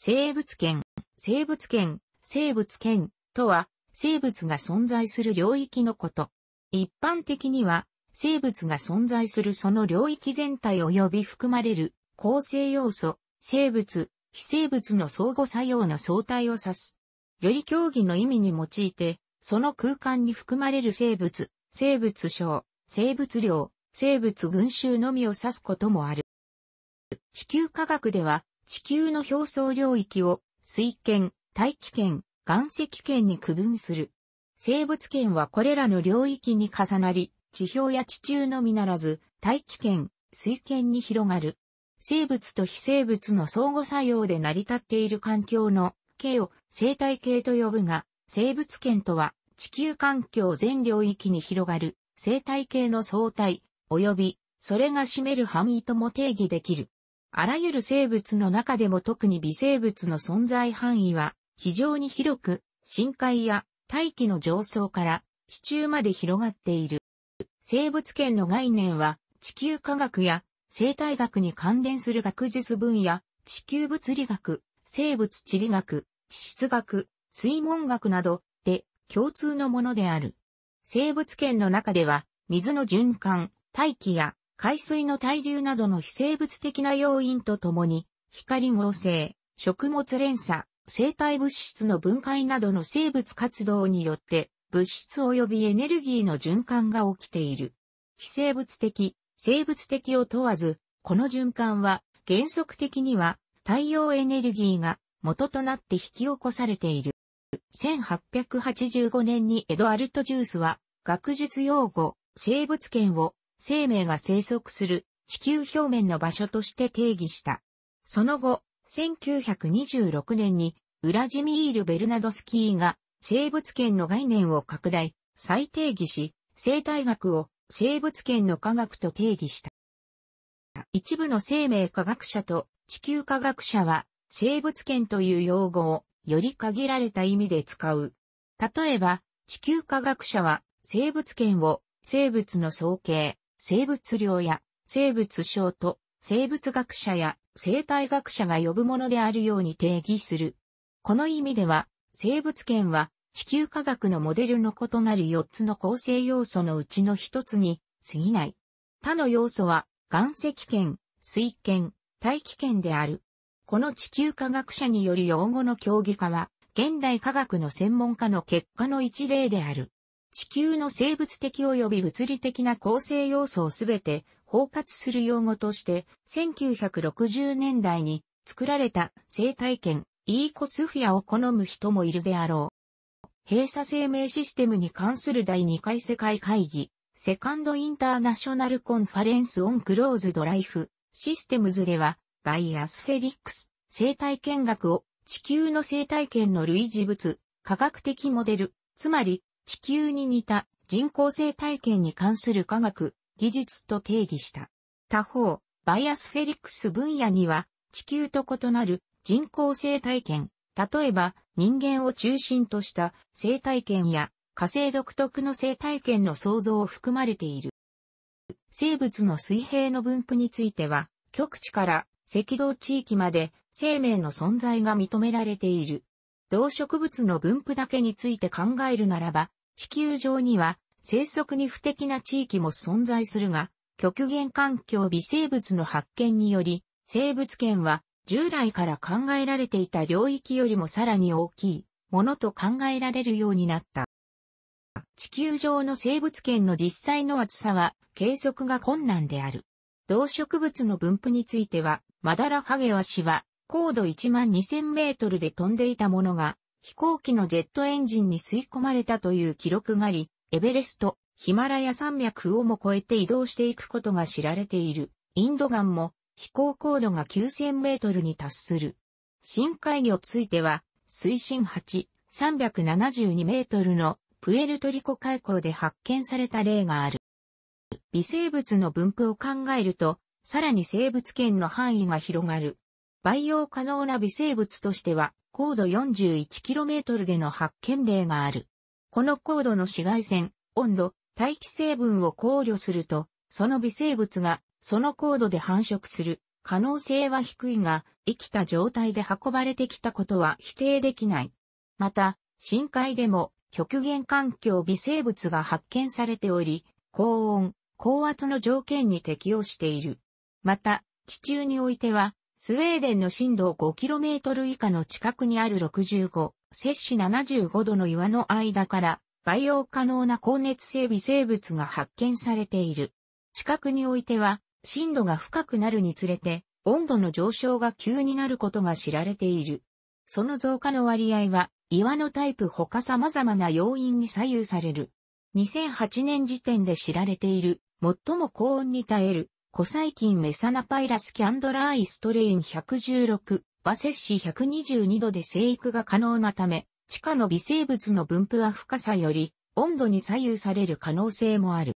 生物圏、生物圏、生物圏とは、生物が存在する領域のこと。一般的には、生物が存在するその領域全体及び含まれる構成要素、生物、非生物の相互作用の相対を指す。より競技の意味に用いて、その空間に含まれる生物、生物小、生物量、生物群衆のみを指すこともある。地球科学では、地球の表層領域を水圏、大気圏、岩石圏に区分する。生物圏はこれらの領域に重なり、地表や地中のみならず、大気圏、水圏に広がる。生物と非生物の相互作用で成り立っている環境の系を生態系と呼ぶが、生物圏とは地球環境全領域に広がる生態系の相対、及びそれが占める範囲とも定義できる。あらゆる生物の中でも特に微生物の存在範囲は非常に広く、深海や大気の上層から地中まで広がっている。生物圏の概念は地球科学や生態学に関連する学術分野、地球物理学、生物地理学、地質学、水文学などで共通のものである。生物圏の中では水の循環、大気や海水の対流などの非生物的な要因とともに、光合成、食物連鎖、生体物質の分解などの生物活動によって、物質及びエネルギーの循環が起きている。非生物的、生物的を問わず、この循環は原則的には太陽エネルギーが元となって引き起こされている。1885年にエドアルト・ジュースは学術用語、生物圏を生命が生息する地球表面の場所として定義した。その後、1926年にウラジミール・ベルナドスキーが生物圏の概念を拡大、再定義し、生態学を生物圏の科学と定義した。一部の生命科学者と地球科学者は生物圏という用語をより限られた意味で使う。例えば、地球科学者は生物圏を生物の総計、生物量や生物症と生物学者や生態学者が呼ぶものであるように定義する。この意味では、生物圏は地球科学のモデルの異なる4つの構成要素のうちの1つに過ぎない。他の要素は岩石圏、水圏、大気圏である。この地球科学者による用語の競技化は、現代科学の専門家の結果の一例である。地球の生物的及び物理的な構成要素をすべて包括する用語として、1960年代に作られた生態圏、イーコスフィアを好む人もいるであろう。閉鎖生命システムに関する第2回世界会議、セカンドインターナショナルコンファレンスオンクローズドライフシステムズでは、バイアスフェリックス、生態見学を地球の生態圏の類似物、科学的モデル、つまり地球に似た人工生態験に関する科学、技術と定義した。他方、バイアスフェリックス分野には、地球と異なる人工生態験、例えば人間を中心とした生態験や火星独特の生態験の創造を含まれている。生物の水平の分布については、極地から赤道地域まで生命の存在が認められている。動植物の分布だけについて考えるならば、地球上には生息に不適な地域も存在するが、極限環境微生物の発見により、生物圏は従来から考えられていた領域よりもさらに大きいものと考えられるようになった。地球上の生物圏の実際の厚さは計測が困難である。動植物の分布については、マダラハゲワシは高度1万2000メートルで飛んでいたものが、飛行機のジェットエンジンに吸い込まれたという記録があり、エベレスト、ヒマラヤ山脈をも越えて移動していくことが知られている。インドガンも飛行高度が9000メートルに達する。深海魚ついては、水深8、372メートルのプエルトリコ海溝で発見された例がある。微生物の分布を考えると、さらに生物圏の範囲が広がる。培養可能な微生物としては、高度 41km での発見例がある。この高度の紫外線、温度、大気成分を考慮すると、その微生物が、その高度で繁殖する可能性は低いが、生きた状態で運ばれてきたことは否定できない。また、深海でも極限環境微生物が発見されており、高温、高圧の条件に適応している。また、地中においては、スウェーデンの震度 5km 以下の近くにある65、摂氏75度の岩の間から、培養可能な高熱性微生物が発見されている。近くにおいては、震度が深くなるにつれて、温度の上昇が急になることが知られている。その増加の割合は、岩のタイプ他様々な要因に左右される。2008年時点で知られている、最も高温に耐える、コサイキンメサナパイラスキャンドラーイストレイン116は摂氏122度で生育が可能なため、地下の微生物の分布は深さより温度に左右される可能性もある。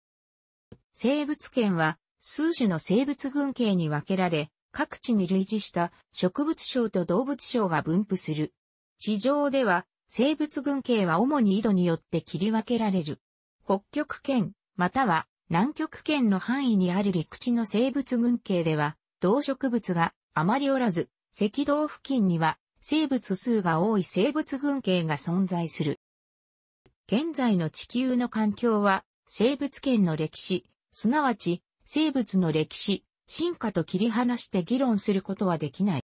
生物圏は数種の生物群系に分けられ、各地に類似した植物省と動物省が分布する。地上では生物群系は主に緯度によって切り分けられる。北極圏、または南極圏の範囲にある陸地の生物群系では、動植物があまりおらず、赤道付近には生物数が多い生物群系が存在する。現在の地球の環境は、生物圏の歴史、すなわち生物の歴史、進化と切り離して議論することはできない。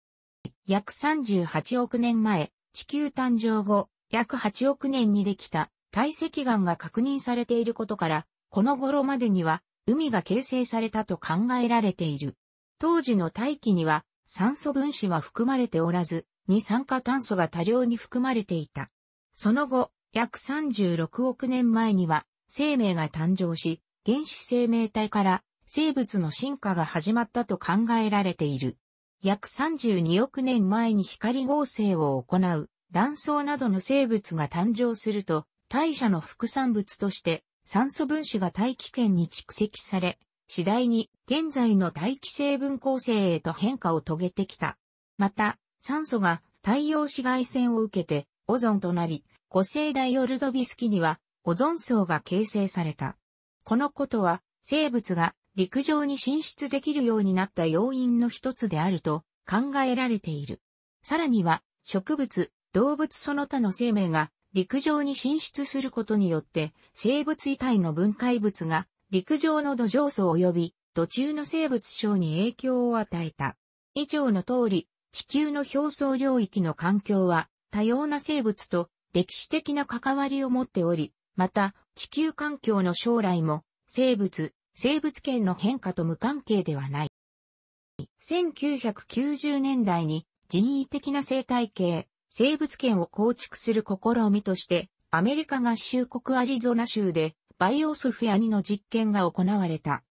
約38億年前、地球誕生後、約8億年にできた体積岩が確認されていることから、この頃までには海が形成されたと考えられている。当時の大気には酸素分子は含まれておらず、二酸化炭素が多量に含まれていた。その後、約36億年前には生命が誕生し、原始生命体から生物の進化が始まったと考えられている。約32億年前に光合成を行う卵巣などの生物が誕生すると、代謝の副産物として酸素分子が大気圏に蓄積され、次第に現在の大気成分構成へと変化を遂げてきた。また、酸素が太陽紫外線を受けてオゾンとなり、古生代オルドビスキにはオゾン層が形成された。このことは生物が陸上に進出できるようになった要因の一つであると考えられている。さらには植物、動物その他の生命が陸上に進出することによって、生物遺体の分解物が、陸上の土壌層及び、土中の生物層に影響を与えた。以上の通り、地球の表層領域の環境は、多様な生物と歴史的な関わりを持っており、また、地球環境の将来も、生物、生物圏の変化と無関係ではない。1990年代に人為的な生態系、生物圏を構築する試みとして、アメリカ合衆国アリゾナ州でバイオスフェア2の実験が行われた。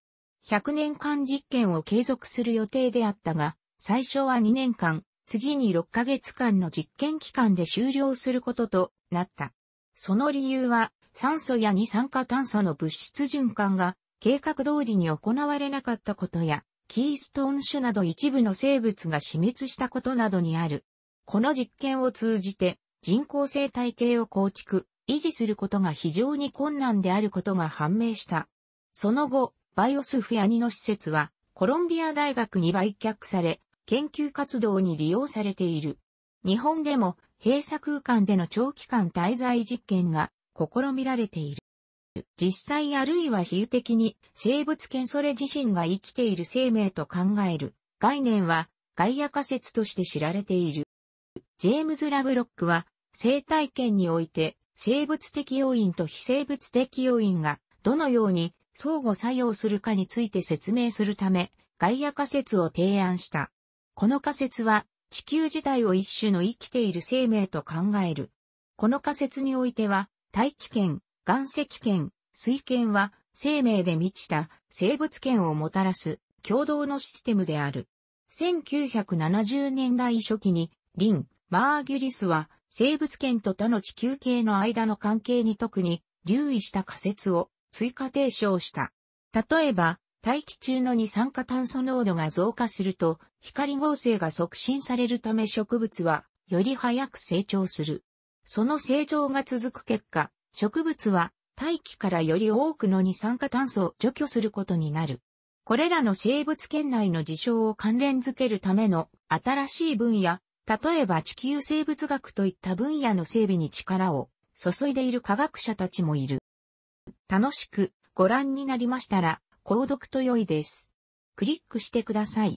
100年間実験を継続する予定であったが、最初は2年間、次に6ヶ月間の実験期間で終了することとなった。その理由は、酸素や二酸化炭素の物質循環が計画通りに行われなかったことや、キーストーン種など一部の生物が死滅したことなどにある。この実験を通じて人工生態系を構築、維持することが非常に困難であることが判明した。その後、バイオスフィア2の施設はコロンビア大学に売却され、研究活動に利用されている。日本でも閉鎖空間での長期間滞在実験が試みられている。実際あるいは比喩的に生物圏それ自身が生きている生命と考える概念は外野仮説として知られている。ジェームズ・ラブロックは、生態圏において、生物的要因と非生物的要因が、どのように相互作用するかについて説明するため、ガイア仮説を提案した。この仮説は、地球自体を一種の生きている生命と考える。この仮説においては、大気圏、岩石圏、水圏は、生命で満ちた生物圏をもたらす共同のシステムである。1970年代初期に、リン、マーギュリスは生物圏と他の地球系の間の関係に特に留意した仮説を追加提唱した。例えば、大気中の二酸化炭素濃度が増加すると、光合成が促進されるため植物は、より早く成長する。その成長が続く結果、植物は大気からより多くの二酸化炭素を除去することになる。これらの生物圏内の事象を関連づけるための新しい分野、例えば地球生物学といった分野の整備に力を注いでいる科学者たちもいる。楽しくご覧になりましたら、購読と良いです。クリックしてください。